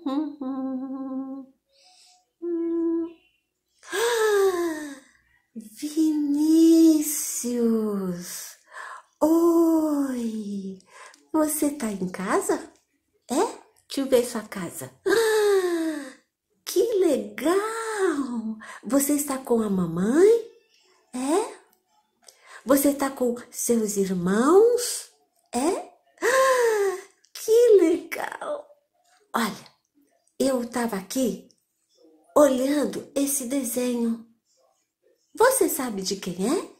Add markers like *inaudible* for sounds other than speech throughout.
*laughs* Vinícius! Oi! Você tá em casa? É? Deixa eu ver sua casa. Ah, *gasps* que legal! Você está com a mamãe? É? Você tá com seus irmãos? É? Ah, *gasps* que legal! Olha, estava aqui olhando esse desenho. Você sabe de quem é?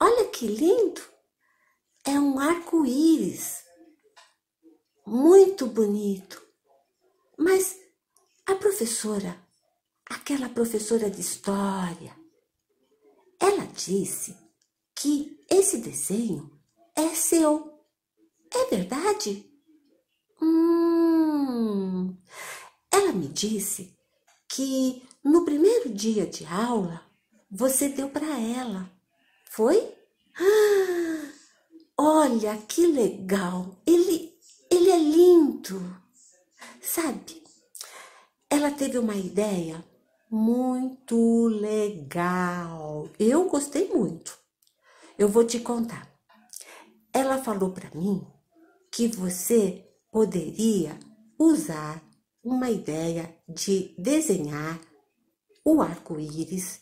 Olha que lindo! É um arco-íris. Muito bonito. Mas a professora, aquela professora de história, ela disse que esse desenho é seu. É verdade? me disse que no primeiro dia de aula você deu para ela. Foi? Ah, olha que legal. Ele ele é lindo. Sabe? Ela teve uma ideia muito legal. Eu gostei muito. Eu vou te contar. Ela falou para mim que você poderia usar uma ideia de desenhar o arco-íris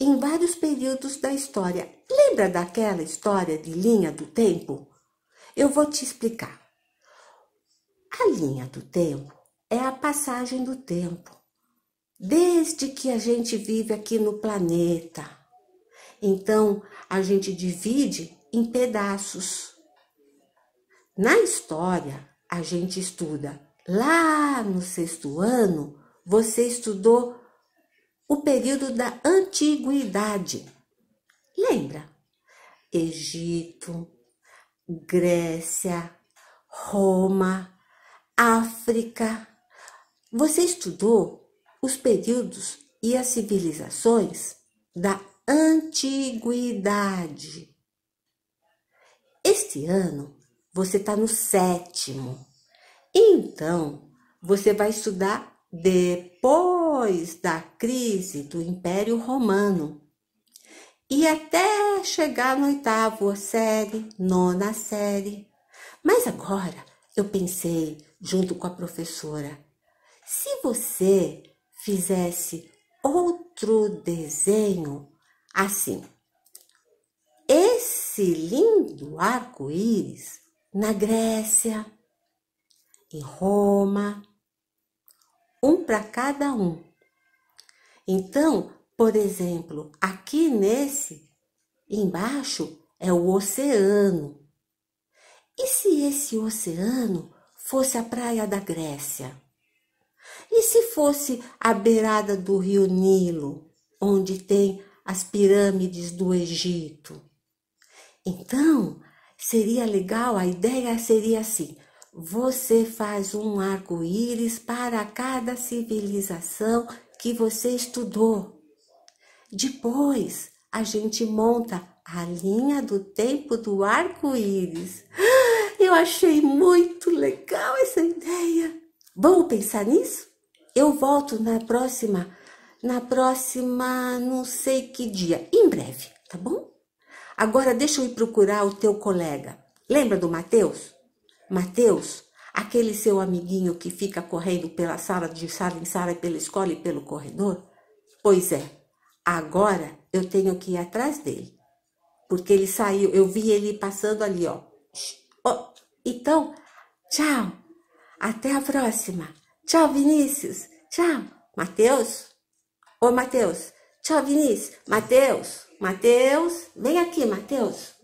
em vários períodos da história. Lembra daquela história de linha do tempo? Eu vou te explicar. A linha do tempo é a passagem do tempo, desde que a gente vive aqui no planeta. Então, a gente divide em pedaços. Na história, a gente estuda Lá no sexto ano, você estudou o período da antiguidade. Lembra? Egito, Grécia, Roma, África. Você estudou os períodos e as civilizações da antiguidade. Este ano você está no sétimo. Então, você vai estudar depois da crise do Império Romano e até chegar no oitavo série, nona série. Mas agora eu pensei, junto com a professora, se você fizesse outro desenho assim, esse lindo arco-íris na Grécia em Roma, um para cada um. Então, por exemplo, aqui nesse, embaixo, é o oceano. E se esse oceano fosse a praia da Grécia? E se fosse a beirada do rio Nilo, onde tem as pirâmides do Egito? Então, seria legal, a ideia seria assim: você faz um arco-íris para cada civilização que você estudou. Depois, a gente monta a linha do tempo do arco-íris. *gasps* Eu achei muito legal essa ideia. Vamos pensar nisso? Eu volto na próxima, na próxima, não sei que dia, em breve, tá bom? Agora deixa eu ir procurar o teu colega. Lembra do Mateus? Mateus, aquele seu amiguinho que fica correndo pela sala de sala em sala, pela escola e pelo corredor? Pois é, agora eu tenho que ir atrás dele. Porque ele saiu, eu vi ele passando ali, ó. Oh, então, tchau. Até a próxima. Tchau, Vinícius. Tchau, Mateus. Ô, Mateus. Tchau, Vinícius. Mateus. Mateus, vem aqui, Mateus.